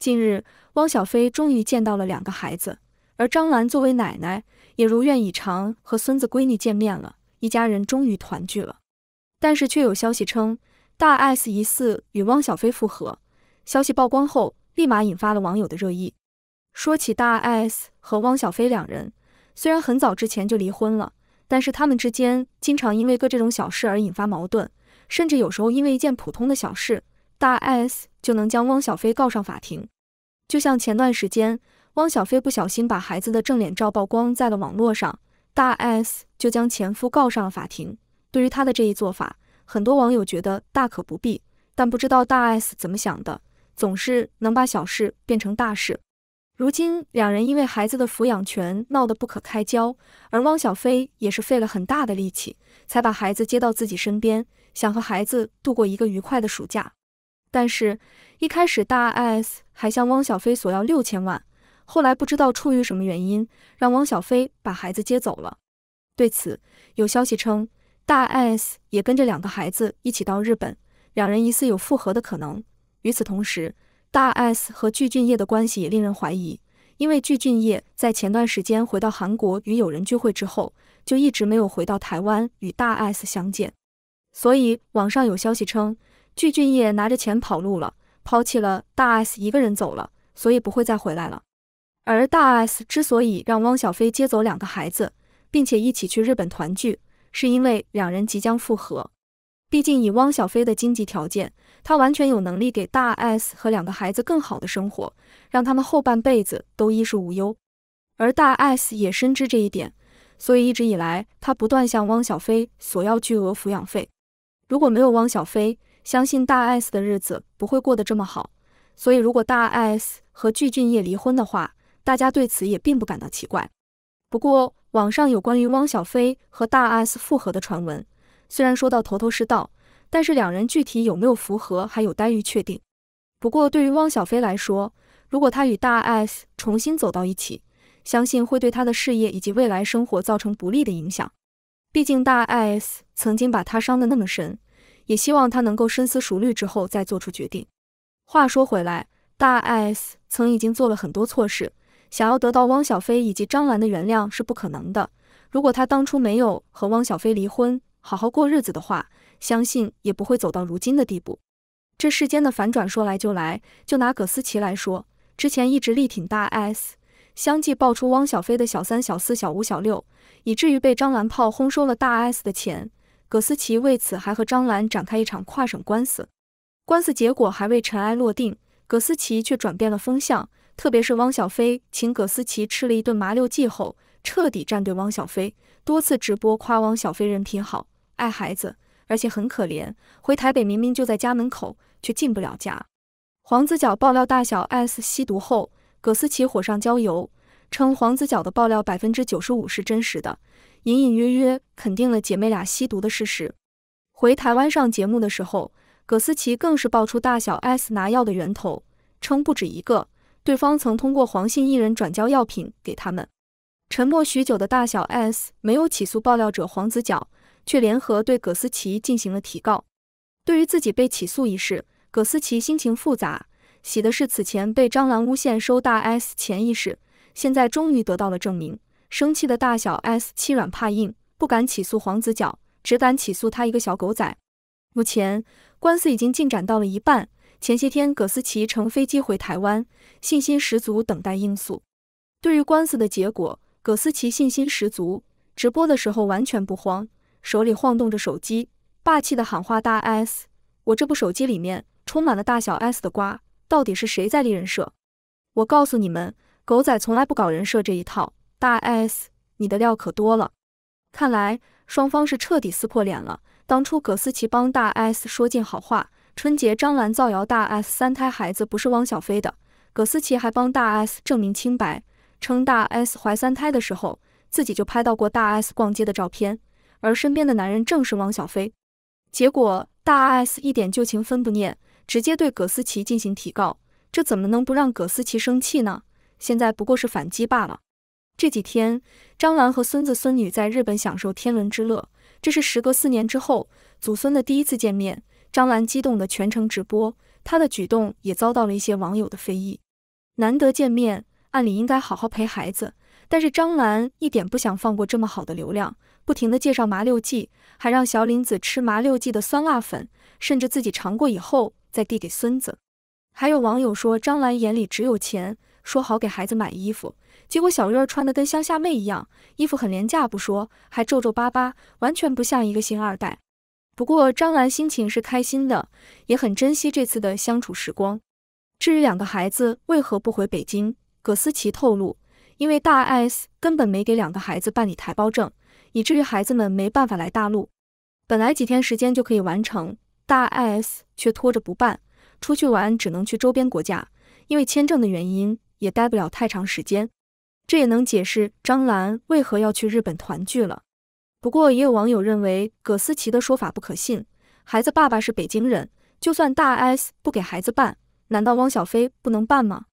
近日，汪小菲终于见到了两个孩子，而张兰作为奶奶也如愿以偿和孙子闺女见面了，一家人终于团聚了。但是却有消息称，大 S 疑似与汪小菲复合，消息曝光后立马引发了网友的热议。说起大 S 和汪小菲两人，虽然很早之前就离婚了，但是他们之间经常因为各这种小事而引发矛盾，甚至有时候因为一件普通的小事，大 S。就能将汪小菲告上法庭，就像前段时间汪小菲不小心把孩子的正脸照曝光在了网络上，大 S 就将前夫告上了法庭。对于他的这一做法，很多网友觉得大可不必，但不知道大 S 怎么想的，总是能把小事变成大事。如今两人因为孩子的抚养权闹得不可开交，而汪小菲也是费了很大的力气才把孩子接到自己身边，想和孩子度过一个愉快的暑假。但是，一开始大 S 还向汪小菲索要六千万，后来不知道出于什么原因，让汪小菲把孩子接走了。对此，有消息称大 S 也跟着两个孩子一起到日本，两人疑似有复合的可能。与此同时，大 S 和具俊晔的关系也令人怀疑，因为具俊晔在前段时间回到韩国与友人聚会之后，就一直没有回到台湾与大 S 相见，所以网上有消息称。具俊晔拿着钱跑路了，抛弃了大 S 一个人走了，所以不会再回来了。而大 S 之所以让汪小菲接走两个孩子，并且一起去日本团聚，是因为两人即将复合。毕竟以汪小菲的经济条件，他完全有能力给大 S 和两个孩子更好的生活，让他们后半辈子都衣食无忧。而大 S 也深知这一点，所以一直以来他不断向汪小菲索要巨额抚养费。如果没有汪小菲，相信大 S 的日子不会过得这么好，所以如果大 S 和具俊晔离婚的话，大家对此也并不感到奇怪。不过，网上有关于汪小菲和大 S 复合的传闻，虽然说到头头是道，但是两人具体有没有复合还有待于确定。不过，对于汪小菲来说，如果他与大 S 重新走到一起，相信会对他的事业以及未来生活造成不利的影响。毕竟，大 S 曾经把他伤得那么深。也希望他能够深思熟虑之后再做出决定。话说回来，大 S 曾已经做了很多错事，想要得到汪小菲以及张兰的原谅是不可能的。如果他当初没有和汪小菲离婚，好好过日子的话，相信也不会走到如今的地步。这世间的反转说来就来，就拿葛思琪来说，之前一直力挺大 S，相继爆出汪小菲的小三、小四、小五、小六，以至于被张兰炮轰收了大 S 的钱。葛思琪为此还和张兰展开一场跨省官司，官司结果还未尘埃落定，葛思琪却转变了风向。特别是汪小菲请葛思琪吃了一顿麻溜记后，彻底站队汪小菲，多次直播夸汪小菲人品好、爱孩子，而且很可怜。回台北明明就在家门口，却进不了家。黄子佼爆料大小 S 吸毒后，葛思琪火上浇油，称黄子佼的爆料百分之九十五是真实的。隐隐约约肯定了姐妹俩吸毒的事实。回台湾上节目的时候，葛思琪更是爆出大小 S 拿药的源头，称不止一个，对方曾通过黄姓艺人转交药品给他们。沉默许久的大小 S 没有起诉爆料者黄子佼，却联合对葛思琪进行了提告。对于自己被起诉一事，葛思琪心情复杂，喜的是此前被张兰诬陷收大 S 钱一事，现在终于得到了证明。生气的大小 S 欺软怕硬，不敢起诉黄子佼，只敢起诉他一个小狗仔。目前官司已经进展到了一半。前些天葛思琪乘飞机回台湾，信心十足，等待应诉。对于官司的结果，葛思琪信心十足，直播的时候完全不慌，手里晃动着手机，霸气的喊话大 S：“ 我这部手机里面充满了大小 S 的瓜，到底是谁在立人设？我告诉你们，狗仔从来不搞人设这一套。”大 S，你的料可多了。看来双方是彻底撕破脸了。当初葛思琪帮大 S 说尽好话，春节张兰造谣大 S 三胎孩子不是汪小菲的，葛思琪还帮大 S 证明清白，称大 S 怀三胎的时候，自己就拍到过大 S 逛街的照片，而身边的男人正是汪小菲。结果大 S 一点旧情分不念，直接对葛思琪进行提告，这怎么能不让葛思琪生气呢？现在不过是反击罢了。这几天，张兰和孙子孙女在日本享受天伦之乐。这是时隔四年之后祖孙的第一次见面。张兰激动的全程直播，她的举动也遭到了一些网友的非议。难得见面，按理应该好好陪孩子，但是张兰一点不想放过这么好的流量，不停的介绍麻六记，还让小林子吃麻六记的酸辣粉，甚至自己尝过以后再递给孙子。还有网友说张兰眼里只有钱，说好给孩子买衣服。结果小月儿穿的跟乡下妹一样，衣服很廉价不说，还皱皱巴巴，完全不像一个星二代。不过张兰心情是开心的，也很珍惜这次的相处时光。至于两个孩子为何不回北京，葛思琪透露，因为大 S 根本没给两个孩子办理台胞证，以至于孩子们没办法来大陆。本来几天时间就可以完成，大 S 却拖着不办，出去玩只能去周边国家，因为签证的原因也待不了太长时间。这也能解释张兰为何要去日本团聚了。不过也有网友认为葛思琪的说法不可信，孩子爸爸是北京人，就算大 S 不给孩子办，难道汪小菲不能办吗？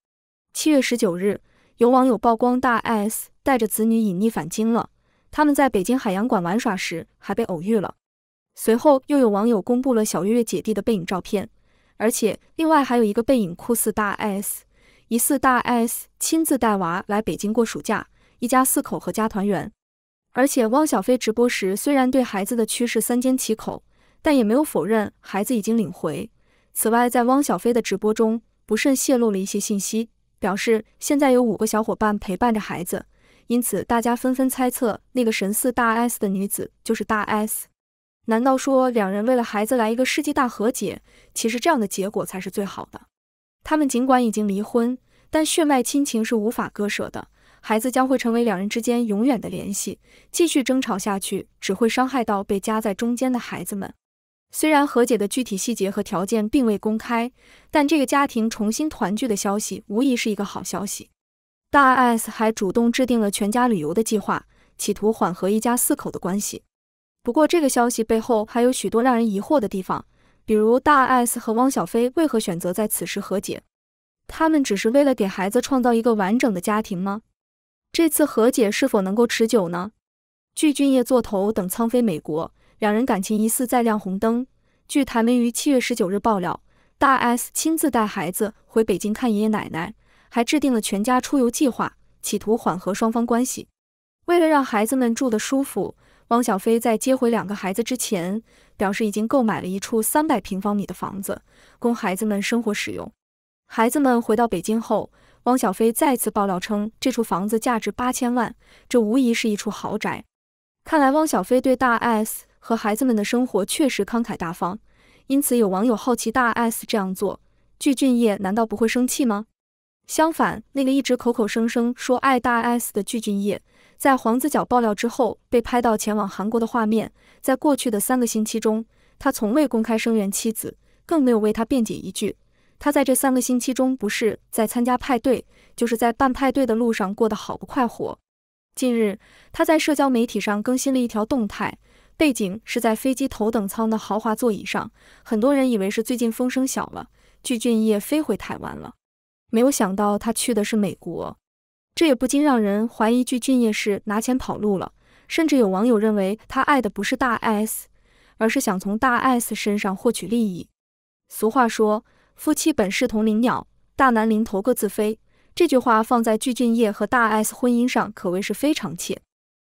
七月十九日，有网友曝光大 S 带着子女隐匿返京了，他们在北京海洋馆玩耍时还被偶遇了。随后又有网友公布了小月月姐弟的背影照片，而且另外还有一个背影酷似大 S。疑似大 S 亲自带娃来北京过暑假，一家四口和家团圆。而且汪小菲直播时虽然对孩子的趋势三缄其口，但也没有否认孩子已经领回。此外，在汪小菲的直播中不慎泄露了一些信息，表示现在有五个小伙伴陪伴着孩子，因此大家纷纷猜测那个神似大 S 的女子就是大 S。难道说两人为了孩子来一个世纪大和解？其实这样的结果才是最好的。他们尽管已经离婚，但血脉亲情是无法割舍的。孩子将会成为两人之间永远的联系。继续争吵下去，只会伤害到被夹在中间的孩子们。虽然和解的具体细节和条件并未公开，但这个家庭重新团聚的消息无疑是一个好消息。大 S 还主动制定了全家旅游的计划，企图缓和一家四口的关系。不过，这个消息背后还有许多让人疑惑的地方。比如大 S 和汪小菲为何选择在此时和解？他们只是为了给孩子创造一个完整的家庭吗？这次和解是否能够持久呢？具俊晔做头等舱飞美国，两人感情疑似再亮红灯。据台媒于七月十九日爆料，大 S 亲自带孩子回北京看爷爷奶奶，还制定了全家出游计划，企图缓和双方关系。为了让孩子们住得舒服。汪小菲在接回两个孩子之前，表示已经购买了一处三百平方米的房子，供孩子们生活使用。孩子们回到北京后，汪小菲再次爆料称，这处房子价值八千万，这无疑是一处豪宅。看来汪小菲对大 S 和孩子们的生活确实慷慨大方。因此，有网友好奇，大 S 这样做，具俊晔难道不会生气吗？相反，那个一直口口声声说爱大 S 的具俊晔。在黄子佼爆料之后，被拍到前往韩国的画面。在过去的三个星期中，他从未公开声援妻子，更没有为他辩解一句。他在这三个星期中，不是在参加派对，就是在办派对的路上，过得好不快活。近日，他在社交媒体上更新了一条动态，背景是在飞机头等舱的豪华座椅上。很多人以为是最近风声小了，具俊晔飞回台湾了，没有想到他去的是美国。这也不禁让人怀疑，具俊晔是拿钱跑路了。甚至有网友认为，他爱的不是大 S，而是想从大 S 身上获取利益。俗话说，夫妻本是同林鸟，大难临头各自飞。这句话放在具俊晔和大 S 婚姻上，可谓是非常切。